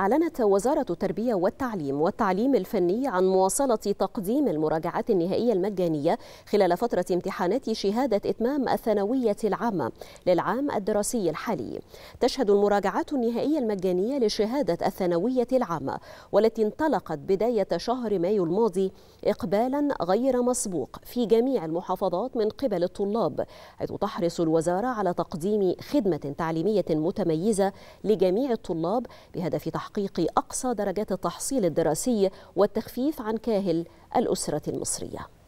أعلنت وزارة التربية والتعليم والتعليم الفني عن مواصلة تقديم المراجعات النهائية المجانية خلال فترة امتحانات شهادة إتمام الثانوية العامة للعام الدراسي الحالي. تشهد المراجعات النهائية المجانية لشهادة الثانوية العامة والتي انطلقت بداية شهر مايو الماضي إقبالا غير مسبوق في جميع المحافظات من قبل الطلاب، حيث تحرص الوزارة على تقديم خدمة تعليمية متميزة لجميع الطلاب بهدف تحقيق تحقيق أقصى درجات التحصيل الدراسي والتخفيف عن كاهل الأسرة المصرية